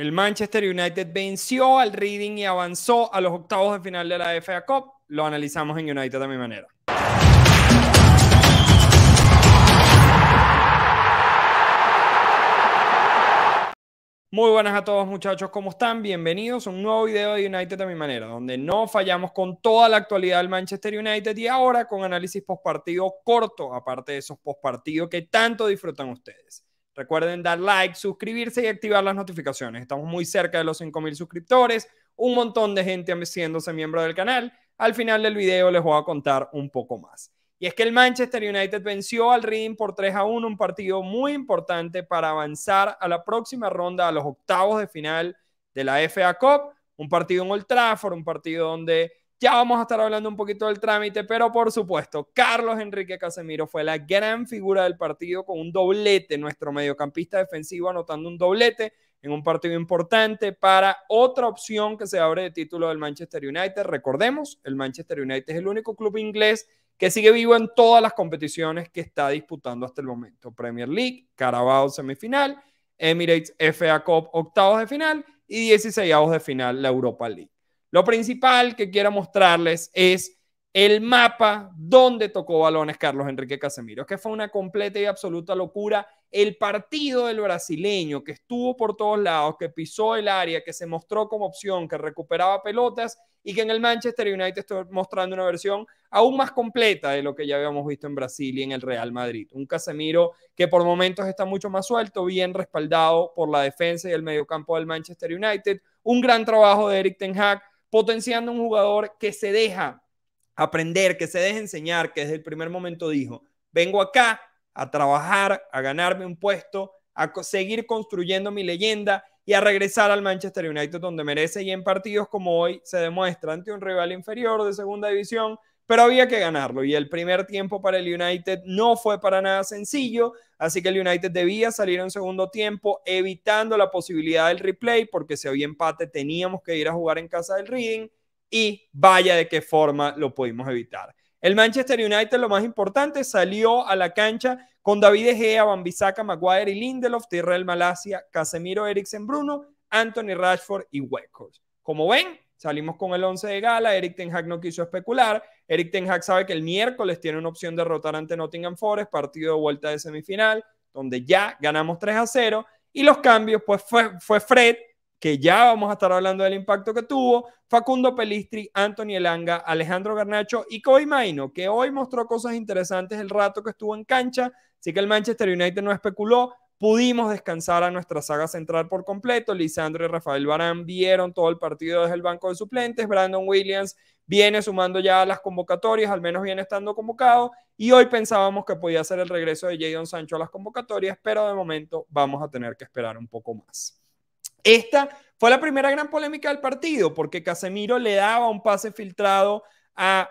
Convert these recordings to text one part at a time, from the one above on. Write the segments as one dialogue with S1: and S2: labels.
S1: El Manchester United venció al Reading y avanzó a los octavos de final de la FA Cup. Lo analizamos en United a mi manera. Muy buenas a todos muchachos, ¿cómo están? Bienvenidos a un nuevo video de United a mi manera, donde no fallamos con toda la actualidad del Manchester United y ahora con análisis postpartido corto, aparte de esos postpartidos que tanto disfrutan ustedes. Recuerden dar like, suscribirse y activar las notificaciones. Estamos muy cerca de los 5.000 suscriptores, un montón de gente haciéndose miembro del canal. Al final del video les voy a contar un poco más. Y es que el Manchester United venció al Reading por 3 a 1, un partido muy importante para avanzar a la próxima ronda, a los octavos de final de la FA Cup. Un partido en Old Trafford, un partido donde ya vamos a estar hablando un poquito del trámite, pero por supuesto, Carlos Enrique Casemiro fue la gran figura del partido con un doblete, nuestro mediocampista defensivo anotando un doblete en un partido importante para otra opción que se abre de título del Manchester United. Recordemos, el Manchester United es el único club inglés que sigue vivo en todas las competiciones que está disputando hasta el momento. Premier League, Carabao semifinal, Emirates FA Cup octavos de final y 16 de final la Europa League. Lo principal que quiero mostrarles es el mapa donde tocó balones Carlos Enrique Casemiro, que fue una completa y absoluta locura. El partido del brasileño que estuvo por todos lados, que pisó el área, que se mostró como opción, que recuperaba pelotas y que en el Manchester United está mostrando una versión aún más completa de lo que ya habíamos visto en Brasil y en el Real Madrid. Un Casemiro que por momentos está mucho más suelto, bien respaldado por la defensa y el mediocampo del Manchester United. Un gran trabajo de Eric Ten Hag potenciando un jugador que se deja aprender, que se deja enseñar, que desde el primer momento dijo, vengo acá a trabajar, a ganarme un puesto, a seguir construyendo mi leyenda y a regresar al Manchester United donde merece y en partidos como hoy se demuestra ante un rival inferior de segunda división pero había que ganarlo y el primer tiempo para el United no fue para nada sencillo, así que el United debía salir en segundo tiempo evitando la posibilidad del replay porque si había empate teníamos que ir a jugar en casa del Reading y vaya de qué forma lo pudimos evitar. El Manchester United, lo más importante, salió a la cancha con David Egea, Bambisaka, Maguire y Lindelof, Tyrell Malasia, Casemiro, Eriksen, Bruno, Anthony Rashford y Weghorst. Como ven, Salimos con el 11 de gala, Eric Ten Hag no quiso especular, Eric Ten Hag sabe que el miércoles tiene una opción de rotar ante Nottingham Forest, partido de vuelta de semifinal, donde ya ganamos 3 a 0, y los cambios, pues fue, fue Fred, que ya vamos a estar hablando del impacto que tuvo, Facundo Pelistri, Anthony Elanga, Alejandro Garnacho y Kobe Maino, que hoy mostró cosas interesantes el rato que estuvo en cancha, así que el Manchester United no especuló, Pudimos descansar a nuestra saga central por completo. Lisandro y Rafael Barán vieron todo el partido desde el banco de suplentes. Brandon Williams viene sumando ya a las convocatorias, al menos viene estando convocado. Y hoy pensábamos que podía ser el regreso de Jadon Sancho a las convocatorias, pero de momento vamos a tener que esperar un poco más. Esta fue la primera gran polémica del partido, porque Casemiro le daba un pase filtrado a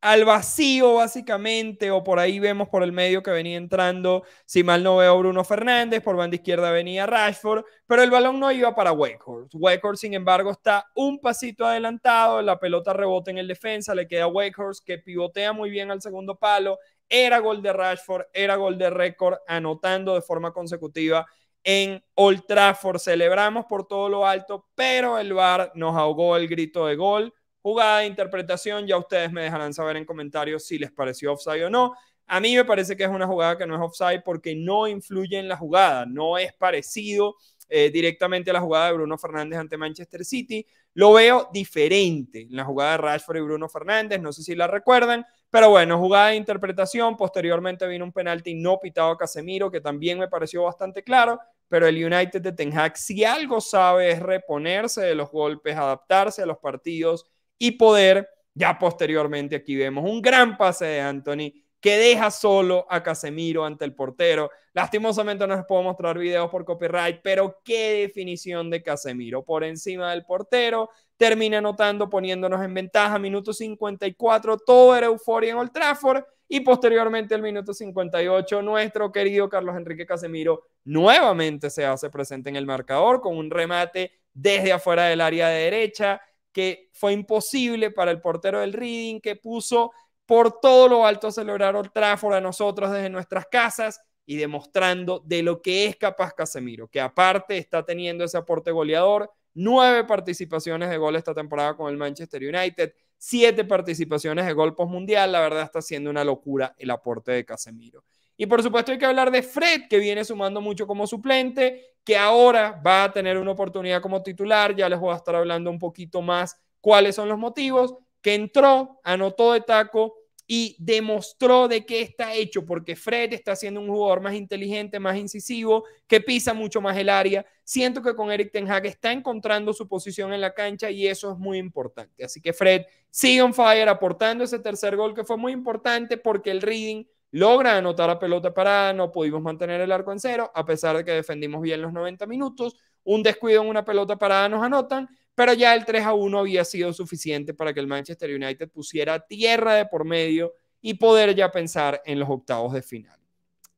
S1: al vacío, básicamente, o por ahí vemos por el medio que venía entrando, si mal no veo, Bruno Fernández, por banda izquierda venía Rashford, pero el balón no iba para Wakehurst. Wakehurst, sin embargo, está un pasito adelantado, la pelota rebota en el defensa, le queda Wakehurst, que pivotea muy bien al segundo palo, era gol de Rashford, era gol de récord, anotando de forma consecutiva en Old Trafford. Celebramos por todo lo alto, pero el VAR nos ahogó el grito de gol jugada, interpretación, ya ustedes me dejarán saber en comentarios si les pareció offside o no. A mí me parece que es una jugada que no es offside porque no influye en la jugada, no es parecido eh, directamente a la jugada de Bruno Fernández ante Manchester City. Lo veo diferente en la jugada de Rashford y Bruno Fernández, no sé si la recuerdan, pero bueno, jugada de interpretación, posteriormente vino un penalti no pitado a Casemiro, que también me pareció bastante claro, pero el United de Ten Hag si algo sabe es reponerse de los golpes, adaptarse a los partidos y poder. Ya posteriormente aquí vemos un gran pase de Anthony que deja solo a Casemiro ante el portero. Lastimosamente no les puedo mostrar videos por copyright, pero qué definición de Casemiro por encima del portero. Termina anotando, poniéndonos en ventaja. Minuto 54, todo era euforia en Old Trafford. Y posteriormente, el minuto 58, nuestro querido Carlos Enrique Casemiro nuevamente se hace presente en el marcador con un remate desde afuera del área de derecha que fue imposible para el portero del Reading, que puso por todo lo alto a celebrar el tráforo a nosotros desde nuestras casas y demostrando de lo que es capaz Casemiro, que aparte está teniendo ese aporte goleador, nueve participaciones de gol esta temporada con el Manchester United, siete participaciones de gol mundial la verdad está siendo una locura el aporte de Casemiro. Y por supuesto hay que hablar de Fred, que viene sumando mucho como suplente, que ahora va a tener una oportunidad como titular, ya les voy a estar hablando un poquito más cuáles son los motivos, que entró, anotó de taco y demostró de qué está hecho, porque Fred está siendo un jugador más inteligente, más incisivo, que pisa mucho más el área. Siento que con Eric Ten Hag está encontrando su posición en la cancha y eso es muy importante. Así que Fred sigue en fire aportando ese tercer gol que fue muy importante porque el Reading logra anotar a pelota parada, no pudimos mantener el arco en cero, a pesar de que defendimos bien los 90 minutos, un descuido en una pelota parada nos anotan, pero ya el 3 a 1 había sido suficiente para que el Manchester United pusiera tierra de por medio y poder ya pensar en los octavos de final.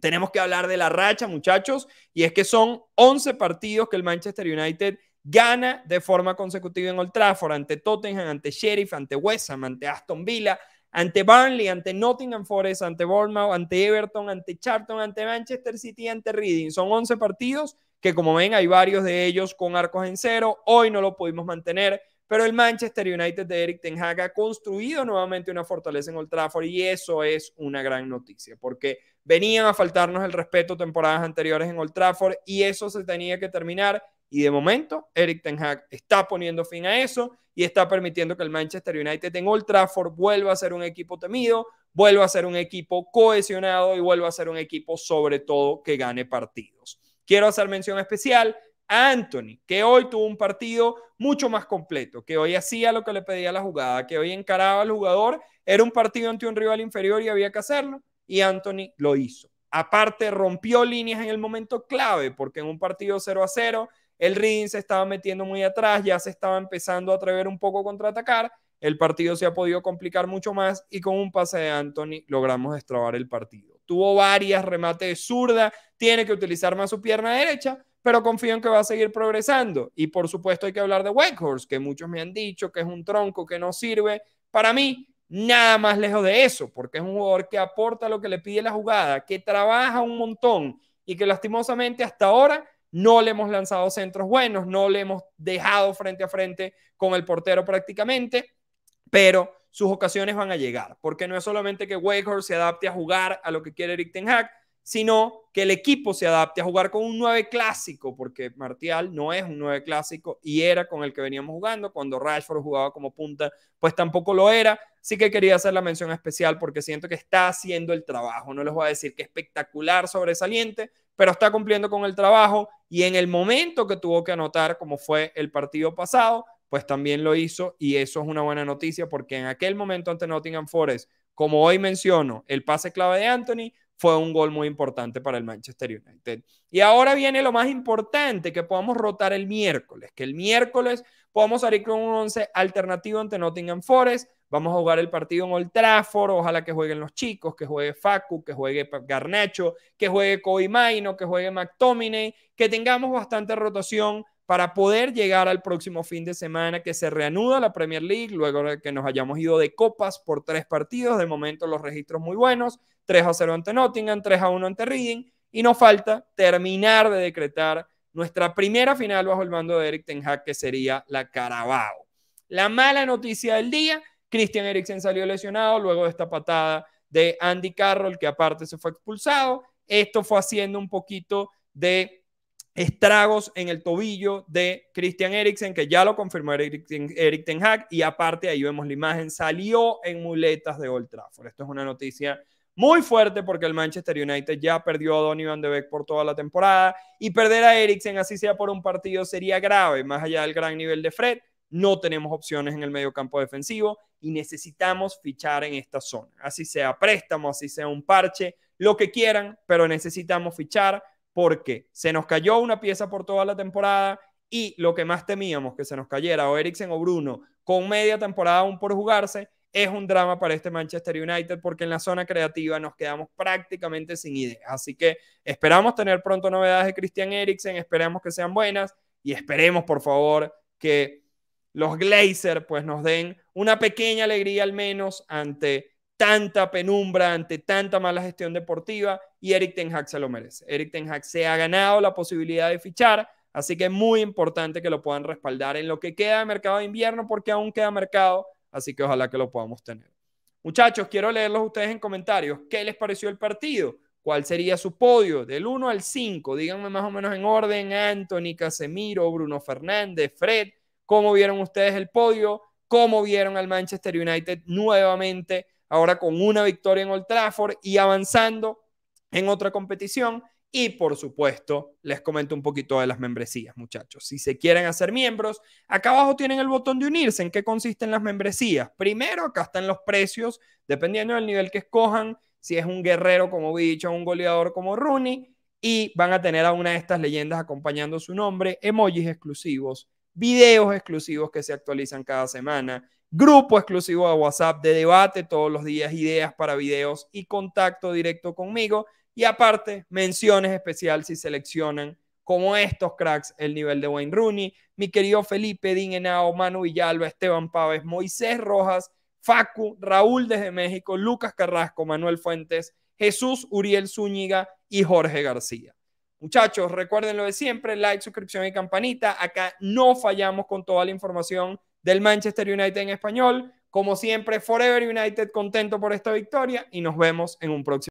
S1: Tenemos que hablar de la racha, muchachos, y es que son 11 partidos que el Manchester United gana de forma consecutiva en Old Trafford, ante Tottenham, ante Sheriff, ante West Ham, ante Aston Villa, ante Burnley, ante Nottingham Forest, ante Bournemouth, ante Everton, ante Charlton, ante Manchester City, ante Reading. Son 11 partidos que como ven hay varios de ellos con arcos en cero. Hoy no lo pudimos mantener, pero el Manchester United de Eric Ten Hag ha construido nuevamente una fortaleza en Old Trafford y eso es una gran noticia, porque venían a faltarnos el respeto temporadas anteriores en Old Trafford y eso se tenía que terminar y de momento, Eric Ten Hag está poniendo fin a eso y está permitiendo que el Manchester United en Old Trafford vuelva a ser un equipo temido, vuelva a ser un equipo cohesionado y vuelva a ser un equipo, sobre todo, que gane partidos. Quiero hacer mención especial a Anthony, que hoy tuvo un partido mucho más completo, que hoy hacía lo que le pedía la jugada, que hoy encaraba al jugador. Era un partido ante un rival inferior y había que hacerlo, y Anthony lo hizo. Aparte, rompió líneas en el momento clave, porque en un partido 0 a 0 el ring se estaba metiendo muy atrás, ya se estaba empezando a atrever un poco contra contraatacar. El partido se ha podido complicar mucho más y con un pase de Anthony logramos destrabar el partido. Tuvo varias remates de zurda, tiene que utilizar más su pierna derecha, pero confío en que va a seguir progresando. Y por supuesto hay que hablar de Weghorst, que muchos me han dicho que es un tronco, que no sirve. Para mí, nada más lejos de eso, porque es un jugador que aporta lo que le pide la jugada, que trabaja un montón y que lastimosamente hasta ahora no le hemos lanzado centros buenos, no le hemos dejado frente a frente con el portero prácticamente, pero sus ocasiones van a llegar, porque no es solamente que Weghorst se adapte a jugar a lo que quiere Eric Ten Hag, sino que el equipo se adapte a jugar con un 9 clásico, porque Martial no es un 9 clásico y era con el que veníamos jugando, cuando Rashford jugaba como punta, pues tampoco lo era, sí que quería hacer la mención especial porque siento que está haciendo el trabajo, no les voy a decir que espectacular, sobresaliente, pero está cumpliendo con el trabajo y en el momento que tuvo que anotar, como fue el partido pasado, pues también lo hizo y eso es una buena noticia porque en aquel momento ante Nottingham Forest, como hoy menciono, el pase clave de Anthony fue un gol muy importante para el Manchester United. Y ahora viene lo más importante, que podamos rotar el miércoles, que el miércoles podamos salir con un 11 alternativo ante Nottingham Forest. Vamos a jugar el partido en Old Trafford, ojalá que jueguen los chicos, que juegue Facu, que juegue Garnacho, que juegue Coimaino, que juegue McTominay, que tengamos bastante rotación para poder llegar al próximo fin de semana que se reanuda la Premier League, luego de que nos hayamos ido de copas por tres partidos, de momento los registros muy buenos, 3 a 0 ante Nottingham, 3 a 1 ante Reading, y nos falta terminar de decretar nuestra primera final bajo el mando de Eric Ten Hag, que sería la Carabao. La mala noticia del día, Christian Eriksen salió lesionado luego de esta patada de Andy Carroll, que aparte se fue expulsado. Esto fue haciendo un poquito de estragos en el tobillo de Christian Eriksen, que ya lo confirmó Eric, Ten Hag, y aparte ahí vemos la imagen, salió en muletas de Old Trafford. Esto es una noticia muy fuerte porque el Manchester United ya perdió a Donny van de Beek por toda la temporada y perder a Eriksen, así sea por un partido, sería grave, más allá del gran nivel de Fred. No tenemos opciones en el medio campo defensivo y necesitamos fichar en esta zona. Así sea préstamo, así sea un parche, lo que quieran, pero necesitamos fichar porque se nos cayó una pieza por toda la temporada y lo que más temíamos que se nos cayera o Eriksen o Bruno con media temporada aún por jugarse, es un drama para este Manchester United porque en la zona creativa nos quedamos prácticamente sin ideas. Así que esperamos tener pronto novedades de Christian Eriksen, esperamos que sean buenas y esperemos por favor que los Glazer pues nos den una pequeña alegría al menos ante tanta penumbra, ante tanta mala gestión deportiva y Eric Ten Hag se lo merece. Eric Ten Hag se ha ganado la posibilidad de fichar, así que es muy importante que lo puedan respaldar en lo que queda de mercado de invierno porque aún queda mercado, así que ojalá que lo podamos tener. Muchachos, quiero leerlos ustedes en comentarios. ¿Qué les pareció el partido? ¿Cuál sería su podio? Del 1 al 5, díganme más o menos en orden, Anthony, Casemiro, Bruno Fernández, Fred, ¿cómo vieron ustedes el podio? ¿Cómo vieron al Manchester United nuevamente? ahora con una victoria en Old Trafford y avanzando en otra competición. Y por supuesto, les comento un poquito de las membresías, muchachos. Si se quieren hacer miembros, acá abajo tienen el botón de unirse. ¿En qué consisten las membresías? Primero, acá están los precios, dependiendo del nivel que escojan, si es un guerrero como Bicho, un goleador como Rooney, y van a tener a una de estas leyendas acompañando su nombre, emojis exclusivos, videos exclusivos que se actualizan cada semana, grupo exclusivo a WhatsApp de debate, todos los días ideas para videos y contacto directo conmigo. Y aparte, menciones especial si seleccionan como estos cracks el nivel de Wayne Rooney, mi querido Felipe Dingenao, Manu Villalba, Esteban Pávez, Moisés Rojas, Facu, Raúl desde México, Lucas Carrasco, Manuel Fuentes, Jesús Uriel Zúñiga y Jorge García. Muchachos, recuerden lo de siempre, like, suscripción y campanita. Acá no fallamos con toda la información del Manchester United en español. Como siempre, Forever United, contento por esta victoria y nos vemos en un próximo.